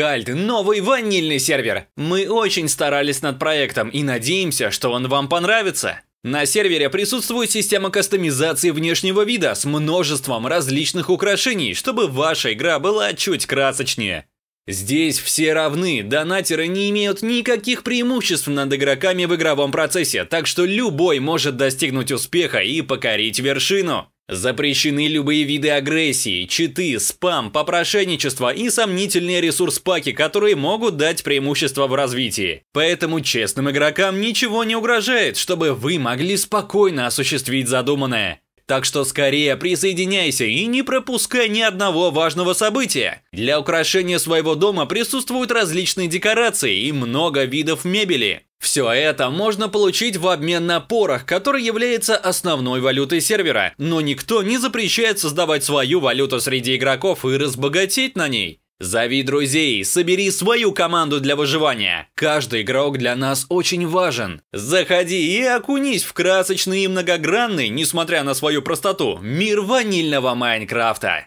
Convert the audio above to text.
Кальт – новый ванильный сервер. Мы очень старались над проектом и надеемся, что он вам понравится. На сервере присутствует система кастомизации внешнего вида с множеством различных украшений, чтобы ваша игра была чуть красочнее. Здесь все равны, донатеры не имеют никаких преимуществ над игроками в игровом процессе, так что любой может достигнуть успеха и покорить вершину. Запрещены любые виды агрессии, читы, спам, попрошенничество и сомнительные ресурс-паки, которые могут дать преимущество в развитии. Поэтому честным игрокам ничего не угрожает, чтобы вы могли спокойно осуществить задуманное. Так что скорее присоединяйся и не пропускай ни одного важного события. Для украшения своего дома присутствуют различные декорации и много видов мебели. Все это можно получить в обмен на порох, который является основной валютой сервера, но никто не запрещает создавать свою валюту среди игроков и разбогатеть на ней. Зови друзей, собери свою команду для выживания. Каждый игрок для нас очень важен. Заходи и окунись в красочный и многогранный, несмотря на свою простоту, мир ванильного Майнкрафта.